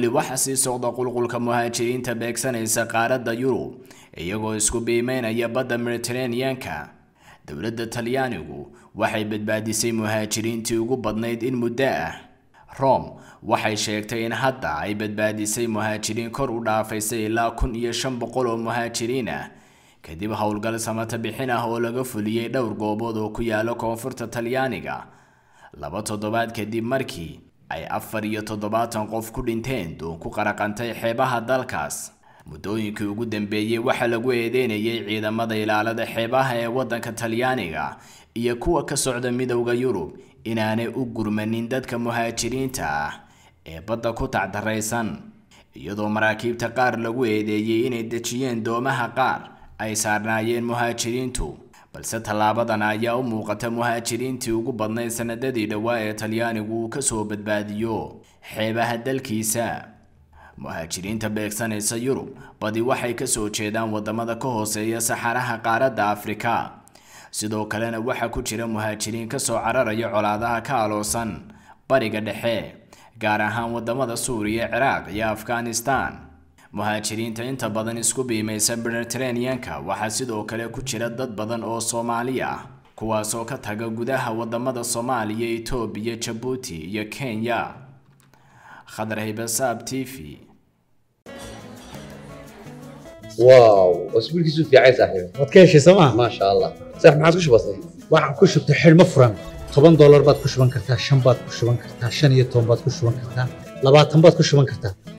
weli waxaa sii socda qulqulka muhaajiriinta beegsanaysa qaaradda yurub iyagoo isku biimaynaya badda mediteraneanka dowladda talyaanigu waxay badbaadisay muhaajiriintii ugu badnayd in muddo ah rome waxay sheegtay in hadda ay badbaadisay muhaajiriin kor u dhaafaysay ilaa kun iyo shan boqol oo muhaajiriin ah kadib howlgal samata bixin ah oo laga fuliyey dhowr goobood oo ku yaala koonfurta talyaaniga laba toddobaad kadib markii ay afar iyo toddobaatan qof ku dhinteen doon ku qaraqantay xeebaha dalkaas muddooyinkii ugu dambeeyey waxaa lagu eedeynayay ciidamada ilaalada xeebaha ee waddanka talyaaniga iyo kuwa ka socda midowda yurub inaanay u gurmanin dadka muhaajiriinta ah ee badda ku tacdaraysan iyadoo maraakiibta qaar lagu eedeeyey inay dejiyeen doomaha qaar ay saarnaayeen muhaajiriintu balse tallaabadan ayaa u muuqata muhaajiriintii ugu badnay sanadadii dhowaa ee talyaanigu uu ka soo badbaadiyo xeebaha dalkiisa muhaajiriinta beegsanaysa yurub badi waxay kasoo jeedaan waddamada ka hooseeya saxaraha qaaradda afrika sidoo kalena waxaa ku jira muhaajiriin ka soo cararaya colaadaha ka aloosan bariga dhexe gaar ahaan waddamada suuriya ciraaq iyo afghanistan muhaajiriinta inta badan isku biimaysa britaneanka waxaa sidoo kale ku jira dad badan oo soomaali ah kuwaasoo ka taga gudaha wadamada soomaaliya etoobiya jabuuti iyo kenya khadar haybasaab t v واو اسبوع كيسو في عايز احيو متكيش سما ما شاء الله صح معك كش بسيط واحد كش بتحل مفرم 10 دولار باد كشبان كرتا 5 باد كشبان كرتا 5 iyo 10 باد كشبان كرتا 20 باد كشبان كرتا